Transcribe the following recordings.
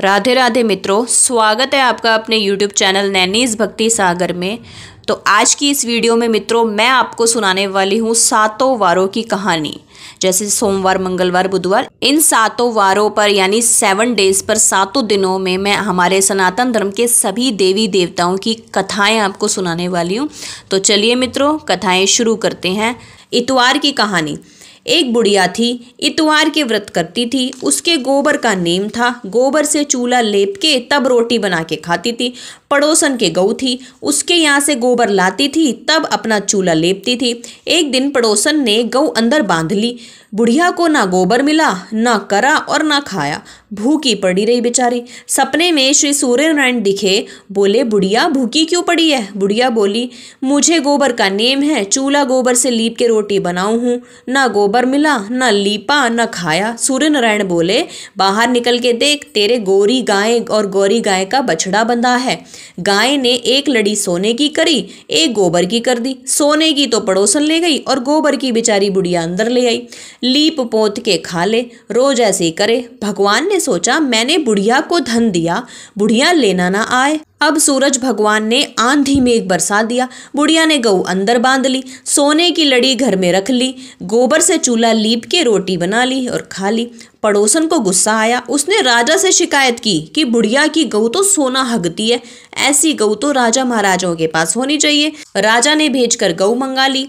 राधे राधे मित्रों स्वागत है आपका अपने यूट्यूब चैनल नैनीज भक्ति सागर में तो आज की इस वीडियो में मित्रों मैं आपको सुनाने वाली हूँ सातों वारों की कहानी जैसे सोमवार मंगलवार बुधवार इन सातों वारों पर यानी सेवन डेज पर सातों दिनों में मैं हमारे सनातन धर्म के सभी देवी देवताओं की कथाएँ आपको सुनाने वाली हूँ तो चलिए मित्रों कथाएँ शुरू करते हैं इतवार की कहानी एक बुढ़िया थी इतवार के व्रत करती थी उसके गोबर का नेम था गोबर से चूल्हा लेप के तब रोटी बना के खाती थी पड़ोसन के गऊ थी उसके यहाँ से गोबर लाती थी तब अपना चूल्हा लेपती थी एक दिन पड़ोसन ने गऊ अंदर बांध ली बुढ़िया को ना गोबर मिला ना करा और ना खाया भूखी पड़ी रही बेचारी सपने में श्री सूर्य नारायण दिखे बोले बुढ़िया भूखी क्यों पड़ी है बुढ़िया बोली मुझे गोबर का नेम है चूल्हा गोबर से लीप के रोटी बनाऊ हूँ ना गोबर मिला ना लीपा ना खाया सूर्य नारायण बोले बाहर निकल के देख तेरे गोरी गाय और गौरी गाय का बछड़ा बंधा है गाय ने एक लड़ी सोने की करी एक गोबर की कर दी सोने की तो पड़ोसन ले गई और गोबर की बेचारी बुढ़िया अंदर ले आई लीप पोत के खा ले रोज ऐसे करे भगवान ने सोचा मैंने बुढ़िया को धन दिया बुढ़िया लेना ना आए अब सूरज भगवान ने आंधी में एक बरसा दिया बुढ़िया ने गऊ अंदर बांध ली सोने की लड़ी घर में रख ली गोबर से चूल्हा लीप के रोटी बना ली और खा ली पड़ोसन को गुस्सा आया उसने राजा से शिकायत की कि बुढ़िया की गऊ तो सोना हगती है ऐसी गऊ तो राजा महाराजाओं के पास होनी चाहिए राजा ने भेजकर गऊ मंगा ली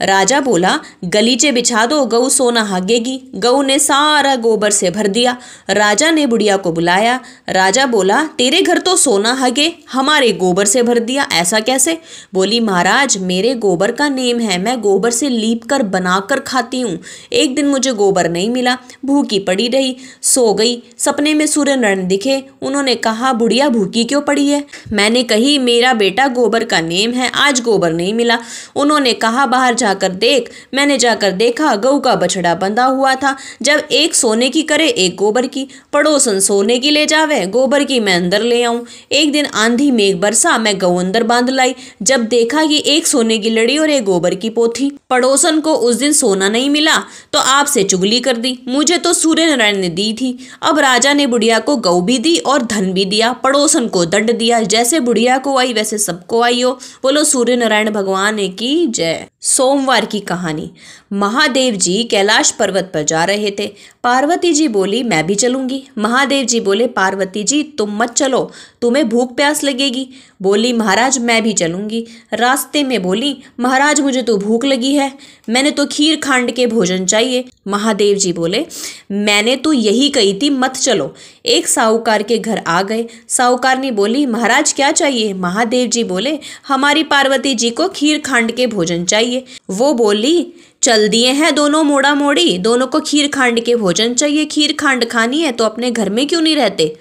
राजा बोला गलीचे बिछा दो गऊ सोना हागेगी गऊ ने सारा गोबर से भर दिया राजा ने बुढ़िया को बुलाया राजा बोला तेरे घर तो सोना हागे हमारे गोबर से भर दिया ऐसा कैसे बोली महाराज मेरे गोबर का नेम है मैं गोबर से लीप कर बना कर खाती हूँ एक दिन मुझे गोबर नहीं मिला भूखी पड़ी रही सो गई सपने में सूर्य नारायण दिखे उन्होंने कहा बुढ़िया भूखी क्यों पड़ी है मैंने कही मेरा बेटा गोबर का नेम है आज गोबर नहीं मिला उन्होंने कहा बाहर जाकर देख मैंने जाकर देखा गऊ का बछड़ा बंधा हुआ था जब एक सोने की करे एक गोबर की पड़ोसन सोने की ले जावे गोबर की मैं अंदर ले आऊं एक दिन आंधी मेघ बरसा मैं गऊ अंदर बांध लाई जब देखा कि एक सोने की लड़ी और एक गोबर की पोथी पड़ोसन को उस दिन सोना नहीं मिला तो आपसे चुगली कर दी मुझे तो सूर्य नारायण ने दी थी अब राजा ने बुढ़िया को गऊ भी दी और धन भी दिया पड़ोसन को दंड दिया जैसे बुढ़िया को आई वैसे सबको आई हो बोलो सूर्य नारायण भगवान की जय सो सोमवार की कहानी महादेव जी कैलाश पर्वत पर जा रहे थे पार्वती जी बोली मैं भी चलूंगी महादेव जी बोले पार्वती जी तुम मत चलो तुम्हें भूख प्यास लगेगी बोली महाराज मैं भी चलूंगी रास्ते में बोली महाराज मुझे तो भूख लगी है मैंने तो खीर खांड के भोजन चाहिए महादेव जी बोले मैंने तो यही कही थी मत चलो एक साहूकार के घर आ गए साहूकार ने बोली महाराज क्या चाहिए महादेव जी बोले हमारी पार्वती जी को खीर खांड के भोजन चाहिए वो बोली चल दिए हैं दोनों मोड़ा मोड़ी दोनों को खीर खांड के भोजन चाहिए खीर खांड खानी है तो अपने घर में क्यों नहीं रहते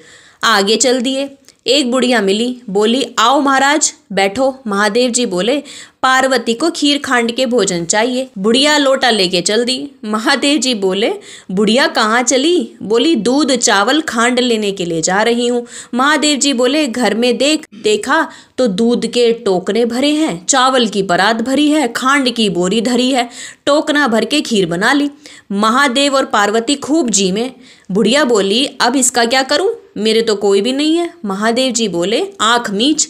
आगे चल दिए एक बुढ़िया मिली बोली आओ महाराज बैठो महादेव जी बोले पार्वती को खीर खांड के भोजन चाहिए बुढ़िया लोटा लेके चल दी महादेव जी बोले बुढ़िया कहाँ चली बोली दूध चावल खांड लेने के लिए जा रही हूँ महादेव जी बोले घर में देख देखा तो दूध के टोकरे भरे हैं चावल की परात भरी है खांड की बोरी धरी है टोकना भर के खीर बना ली महादेव और पार्वती खूब जी में बुढ़िया बोली अब इसका क्या करूँ मेरे तो कोई भी नहीं है महादेव जी बोले आँख मीच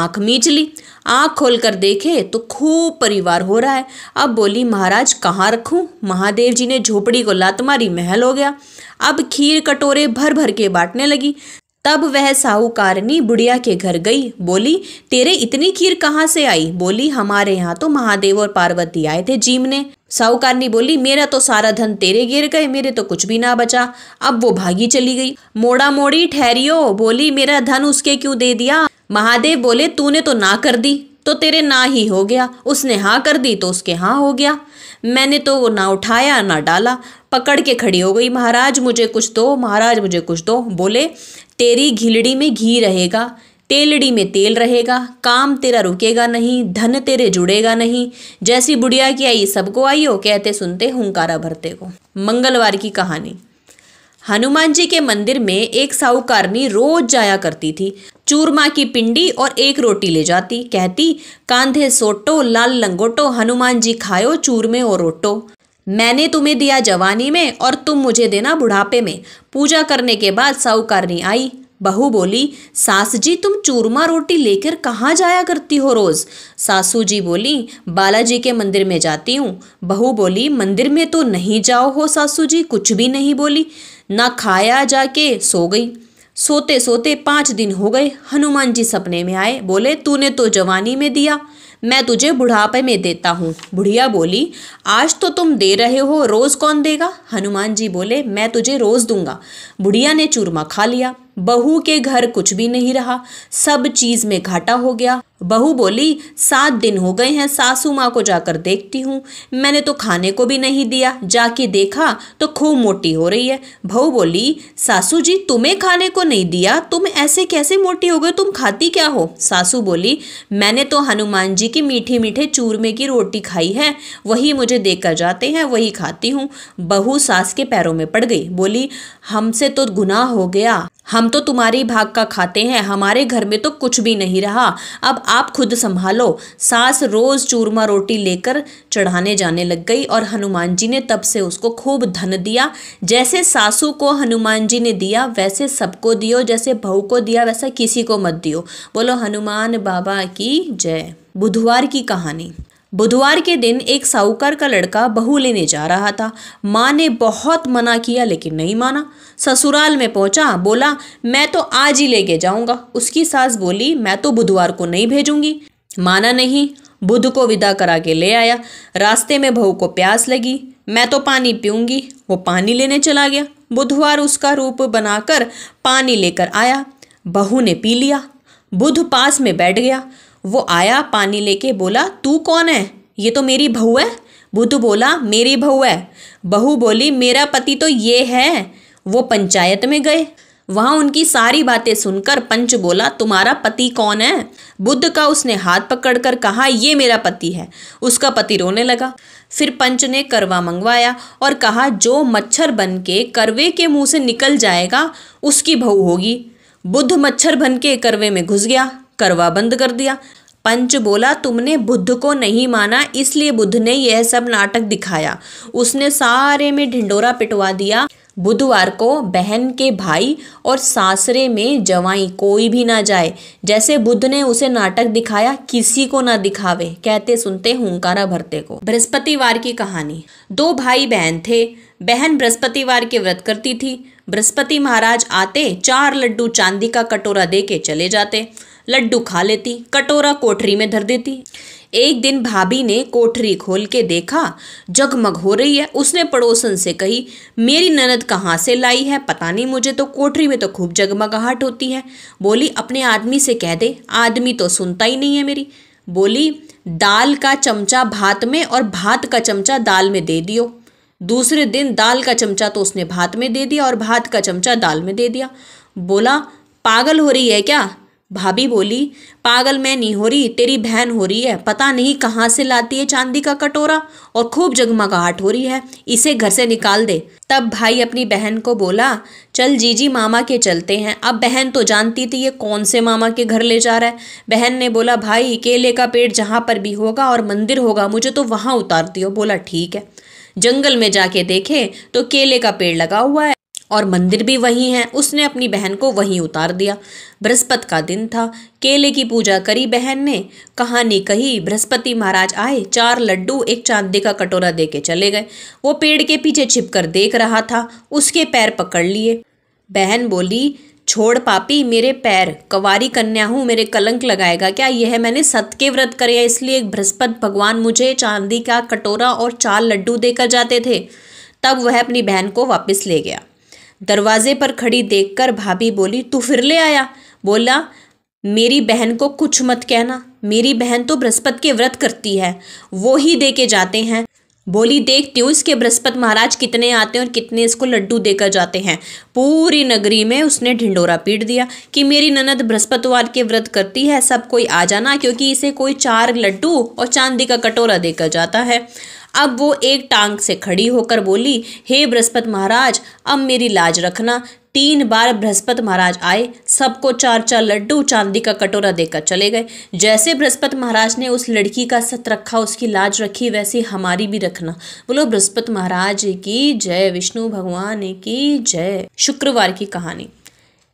आँख मीच ली आँख कर देखे तो खूब परिवार हो रहा है अब बोली महाराज कहाँ रखूँ महादेव जी ने झोपड़ी को लात मारी महल हो गया अब खीर कटोरे भर भर के बांटने लगी तब वह साहूकारनी बुढ़िया के घर गई बोली तेरे इतनी खीर कहाँ से आई बोली हमारे यहाँ तो महादेव और पार्वती आए थे जीम ने साहूकारनी बोली मेरा तो सारा धन तेरे गिर गए मेरे तो कुछ भी ना बचा अब वो भागी चली गई मोड़ा मोड़ी ठहरियो बोली मेरा धन उसके क्यों दे दिया महादेव बोले तूने तो ना कर दी तो तेरे ना ही हो गया उसने हाँ कर दी तो उसके हाँ हो गया मैंने तो वो ना उठाया ना डाला पकड़ के खड़ी हो गई महाराज मुझे कुछ दो महाराज मुझे कुछ दो बोले तेरी घिलड़ी में घी रहेगा तेलड़ी में तेल रहेगा काम तेरा रुकेगा नहीं धन तेरे जुड़ेगा नहीं जैसी बुढ़िया की आई सबको आई हो कहते सुनते हुंकारा भरते को मंगलवार की कहानी हनुमान जी के मंदिर में एक साहूकारनी रोज जाया करती थी चूरमा की पिंडी और एक रोटी ले जाती कहती कांधे सोटो लाल लंगोटो हनुमान जी खायो चूरमे और रोटो मैंने तुम्हें दिया जवानी में और तुम मुझे देना बुढ़ापे में पूजा करने के बाद साहूकारनी आई बहू बोली सास जी तुम चूरमा रोटी लेकर कहाँ जाया करती हो रोज सासू जी बोली बालाजी के मंदिर में जाती हूँ बहू बोली मंदिर में तो नहीं जाओ हो सासू जी कुछ भी नहीं बोली ना खाया जाके सो गई सोते सोते पाँच दिन हो गए हनुमान जी सपने में आए बोले तूने तो जवानी में दिया मैं तुझे बुढ़ापे में देता हूँ बुढ़िया बोली आज तो तुम दे रहे हो रोज़ कौन देगा हनुमान जी बोले मैं तुझे रोज़ दूंगा बुढ़िया ने चूरमा खा लिया बहू के घर कुछ भी नहीं रहा सब चीज में घाटा हो गया बहू बोली सात दिन हो गए हैं सासू माँ को जाकर देखती हूँ मैंने तो खाने को भी नहीं दिया जाके देखा तो खूब मोटी हो रही है बहू बोली सासू जी तुम्हें खाने को नहीं दिया तुम ऐसे कैसे मोटी हो गए तुम खाती क्या हो सासू बोली मैंने तो हनुमान जी की मीठे मीठे चूरमे की रोटी खाई है वही मुझे कर जाते हैं वही खाती हूँ बहू सास के पैरों में पड़ गई बोली हमसे तो गुनाह हो गया हम तो तुम्हारे भाग का खाते हैं हमारे घर में तो कुछ भी नहीं रहा अब आप खुद संभालो सास रोज चूरमा रोटी लेकर चढ़ाने जाने लग गई और हनुमान जी ने तब से उसको खूब धन दिया जैसे सासू को हनुमान जी ने दिया वैसे सबको दियो जैसे बहू को दिया वैसा किसी को मत दियो बोलो हनुमान बाबा की जय बुधवार की कहानी बुधवार के दिन एक साहूकार का लड़का बहू लेने जा रहा था माँ ने बहुत मना किया लेकिन नहीं माना ससुराल में पहुंचा बोला मैं तो आज ही लेके जाऊंगा उसकी सास बोली मैं तो बुधवार को नहीं भेजूंगी माना नहीं बुध को विदा करा के ले आया रास्ते में बहू को प्यास लगी मैं तो पानी पीऊंगी वो पानी लेने चला गया बुधवार उसका रूप बनाकर पानी लेकर आया बहू ने पी लिया बुध पास में बैठ गया वो आया पानी लेके बोला तू कौन है ये तो मेरी बहू है बुध बोला मेरी बहू है बहू बोली मेरा पति तो ये है वो पंचायत में गए वहाँ उनकी सारी बातें सुनकर पंच बोला तुम्हारा पति कौन है बुद्ध का उसने हाथ पकड़कर कहा ये मेरा पति है उसका पति रोने लगा फिर पंच ने करवा मंगवाया और कहा जो मच्छर बन के करवे के मुंह से निकल जाएगा उसकी बहू होगी बुद्ध मच्छर बन के करवे में घुस गया करवा बंद कर दिया पंच बोला तुमने बुद्ध को नहीं माना इसलिए बुद्ध ने यह सब नाटक दिखाया उसने सारे में ढिंडोरा पिटवा दिया बुधवार को बहन के भाई और सासरे में जवाई कोई भी ना जाए जैसे बुद्ध ने उसे नाटक दिखाया किसी को ना दिखावे कहते सुनते हुंकारा भरते को बृहस्पतिवार की कहानी दो भाई बहन थे बहन बृहस्पतिवार के व्रत करती थी बृहस्पति महाराज आते चार लड्डू चांदी का कटोरा देके चले जाते लड्डू खा लेती कटोरा कोठरी में धर देती एक दिन भाभी ने कोठरी खोल के देखा जगमग हो रही है उसने पड़ोसन से कही मेरी ननद कहाँ से लाई है पता नहीं मुझे तो कोठरी में तो खूब जगमगाहट होती है बोली अपने आदमी से कह दे आदमी तो सुनता ही नहीं है मेरी बोली दाल का चमचा भात में और भात का चमचा दाल में दे दियो दूसरे दिन दाल का चमचा तो उसने भात में दे दिया और भात का चमचा दाल में दे दिया बोला पागल हो रही है क्या भाभी बोली पागल मैं नहीं हो रही तेरी बहन हो रही है पता नहीं कहाँ से लाती है चांदी का कटोरा और खूब जगमगाहट हो रही है इसे घर से निकाल दे तब भाई अपनी बहन को बोला चल जीजी मामा के चलते हैं अब बहन तो जानती थी ये कौन से मामा के घर ले जा रहा है बहन ने बोला भाई केले का पेड़ जहाँ पर भी होगा और मंदिर होगा मुझे तो वहाँ उतारती हो बोला ठीक है जंगल में जाके देखे तो केले का पेड़ लगा हुआ है और मंदिर भी वही है उसने अपनी बहन को वहीं उतार दिया बृहस्पत का दिन था केले की पूजा करी बहन ने कहानी कही बृहस्पति महाराज आए चार लड्डू एक चांदी का कटोरा दे के चले गए वो पेड़ के पीछे छिपकर देख रहा था उसके पैर पकड़ लिए बहन बोली छोड़ पापी मेरे पैर कवारी कन्या हूँ मेरे कलंक लगाएगा क्या यह मैंने सत के व्रत करे इसलिए बृहस्पत भगवान मुझे चांदी का कटोरा और चार लड्डू देकर जाते थे तब वह अपनी बहन को वापस ले गया दरवाजे पर खड़ी देखकर भाभी बोली तू फिर ले आया बोला मेरी बहन को कुछ मत कहना मेरी बहन तो बृहस्पति के व्रत करती है वो ही दे के जाते हैं बोली देखती हूँ इसके बृहस्पत महाराज कितने आते हैं और कितने इसको लड्डू देकर जाते हैं पूरी नगरी में उसने ढिंडोरा पीट दिया कि मेरी ननद बृहस्पतिवार के व्रत करती है सब कोई आ जाना क्योंकि इसे कोई चार लड्डू और चांदी का कटोरा देकर जाता है अब वो एक टांग से खड़ी होकर बोली हे बृहस्पत महाराज अब मेरी लाज रखना तीन बार बृहस्पत महाराज आए सबको चार चार लड्डू चांदी का कटोरा देकर चले गए जैसे बृहस्पत महाराज ने उस लड़की का सत रखा उसकी लाज रखी वैसे हमारी भी रखना बोलो बृहस्पत महाराज की जय विष्णु भगवान की जय शुक्रवार की कहानी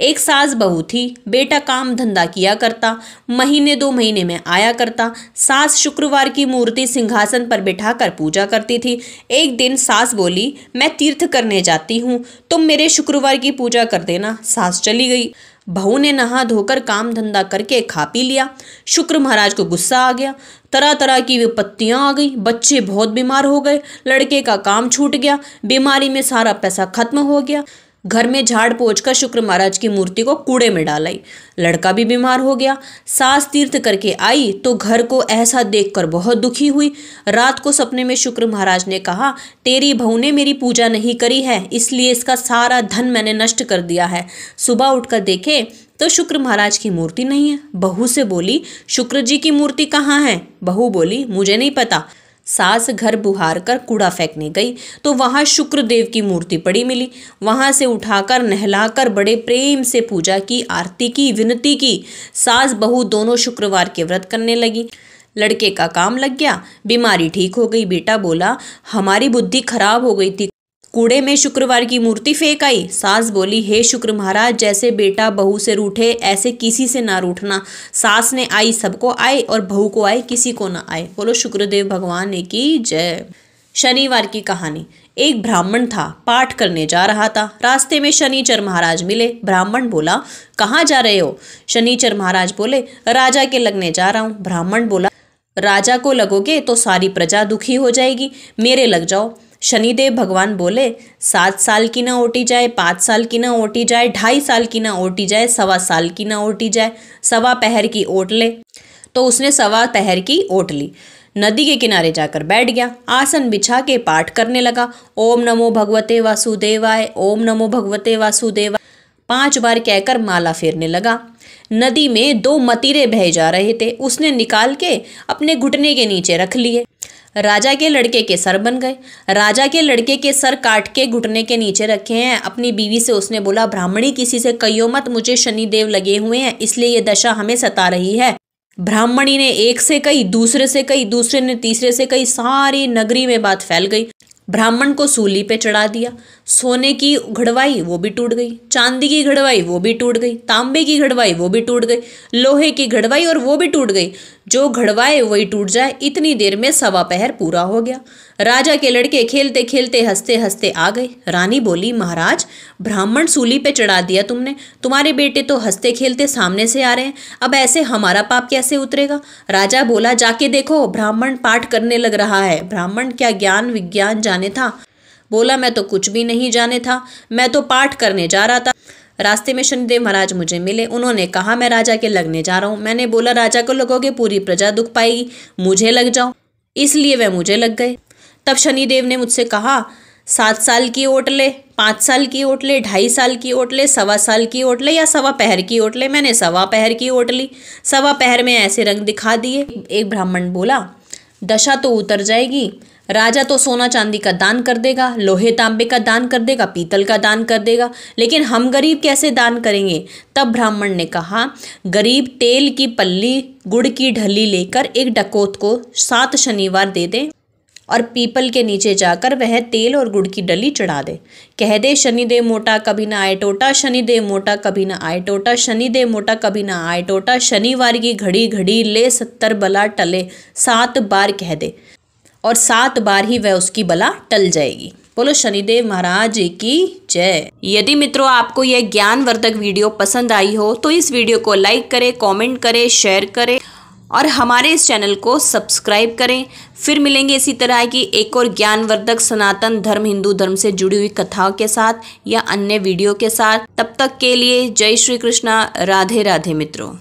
एक सास बहू थी बेटा काम धंधा किया करता महीने दो महीने में आया करता सास शुक्रवार की मूर्ति सिंहासन पर बिठाकर पूजा करती थी एक दिन सास बोली मैं तीर्थ करने जाती हूँ तुम मेरे शुक्रवार की पूजा कर देना सास चली गई बहू ने नहा धोकर काम धंधा करके खा पी लिया शुक्र महाराज को गुस्सा आ गया तरह तरह की विपत्तियां आ गई बच्चे बहुत बीमार हो गए लड़के का काम छूट गया बीमारी में सारा पैसा खत्म हो गया घर में झाड़ पोछ कर शुक्र महाराज की मूर्ति को कूड़े में डालाई लड़का भी बीमार हो गया सास तीर्थ करके आई तो घर को ऐसा देखकर बहुत दुखी हुई रात को सपने में शुक्र महाराज ने कहा तेरी बहू ने मेरी पूजा नहीं करी है इसलिए इसका सारा धन मैंने नष्ट कर दिया है सुबह उठकर देखे तो शुक्र महाराज की मूर्ति नहीं है बहू से बोली शुक्र जी की मूर्ति कहाँ है बहू बोली मुझे नहीं पता सास घर बुहार कर कूड़ा फेंकने गई तो वहाँ शुक्रदेव की मूर्ति पड़ी मिली वहाँ से उठाकर नहलाकर बड़े प्रेम से पूजा की आरती की विनती की सास बहू दोनों शुक्रवार के व्रत करने लगी लड़के का काम लग गया बीमारी ठीक हो गई बेटा बोला हमारी बुद्धि खराब हो गई थी कूड़े में शुक्रवार की मूर्ति फेंक आई सास बोली हे शुक्र महाराज जैसे बेटा बहू से रूठे ऐसे किसी से ना रूठना सास ने आई सबको आए और बहू को आए किसी को ना आए बोलो शुक्रदेव भगवान ने की जय शनिवार की कहानी एक ब्राह्मण था पाठ करने जा रहा था रास्ते में शनिचर महाराज मिले ब्राह्मण बोला कहाँ जा रहे हो शनिचर महाराज बोले राजा के लगने जा रहा हूँ ब्राह्मण बोला राजा को लगोगे तो सारी प्रजा दुखी हो जाएगी मेरे लग जाओ शनिदेव भगवान बोले सात साल की ना ओटी जाए पाँच साल की ना ओटी जाए ढाई साल की ना ओटी जाए सवा साल की ना ओटी जाए सवा पहर की ओट ले तो उसने सवा पहर की ओट ली नदी के किनारे जाकर बैठ गया आसन बिछा के पाठ करने लगा ओम नमो भगवते वासुदेवाय ओम नमो भगवते वासुदेवाय पांच बार कहकर माला फेरने लगा नदी में दो मतीरे बह जा रहे थे उसने निकाल के अपने घुटने के नीचे रख लिए राजा के लड़के के सर बन गए राजा के लड़के के सर काट के घुटने के नीचे रखे हैं अपनी बीवी से उसने बोला ब्राह्मणी किसी से कहियो मत मुझे शनिदेव लगे हुए हैं इसलिए ये दशा हमें सता रही है ब्राह्मणी ने एक से कही दूसरे से कही दूसरे ने तीसरे से कही सारी नगरी में बात फैल गई ब्राह्मण को सूली पे चढ़ा दिया सोने की घड़वाई वो भी टूट गई चांदी की घड़वाई वो भी टूट गई तांबे की घड़वाई वो भी टूट गई लोहे की घड़वाई और वो भी टूट गई जो घड़वाए वही टूट जाए इतनी देर में सवा पहर पूरा हो गया राजा के लड़के खेलते खेलते हंसते हंसते आ गए रानी बोली महाराज ब्राह्मण सूली पे चढ़ा दिया तुमने तुम्हारे बेटे तो हंसते खेलते सामने से आ रहे हैं अब ऐसे हमारा पाप कैसे उतरेगा राजा बोला जाके देखो ब्राह्मण पाठ करने लग रहा है ब्राह्मण क्या ज्ञान विज्ञान जाने था बोला मैं तो कुछ भी नहीं जाने था मैं तो पाठ करने जा रहा था रास्ते में शनिदेव महाराज मुझे मिले उन्होंने कहा मैं राजा के लगने जा रहा हूँ मैंने बोला राजा को लगोगे पूरी प्रजा दुख पाएगी मुझे लग जाओ इसलिए वह मुझे लग गए तब शनिदेव ने मुझसे कहा सात साल की ओट ले पाँच साल की ओट ले ढाई साल की ओट ले सवा साल की ओट ले या सवा पहर की ओट ले मैंने सवा पहर की ओट ली सवा पहर में ऐसे रंग दिखा दिए एक ब्राह्मण बोला दशा तो उतर जाएगी राजा तो सोना चांदी का दान कर देगा लोहे तांबे का दान कर देगा पीतल का दान कर देगा लेकिन हम गरीब कैसे दान करेंगे तब ब्राह्मण ने कहा गरीब तेल की पल्ली गुड़ की ढली लेकर एक डकोत को सात शनिवार दे दे और पीपल के नीचे जाकर वह तेल और गुड़ की डली चढ़ा दे कह दे शनि मोटा कभी ना आए टोटा शनि मोटा कभी ना आए टोटा शनि मोटा कभी ना आए टोटा शनिवार की घड़ी घड़ी ले सत्तर बला टले सात बार कह दे और सात बार ही वह उसकी बला टल जाएगी बोलो शनिदेव महाराज की जय यदि मित्रों आपको यह ज्ञान वर्धक वीडियो पसंद आई हो तो इस वीडियो को लाइक करें कमेंट करें शेयर करें और हमारे इस चैनल को सब्सक्राइब करें फिर मिलेंगे इसी तरह की एक और ज्ञानवर्धक सनातन धर्म हिंदू धर्म से जुड़ी हुई कथाओं के साथ या अन्य वीडियो के साथ तब तक के लिए जय श्री कृष्णा राधे राधे मित्रों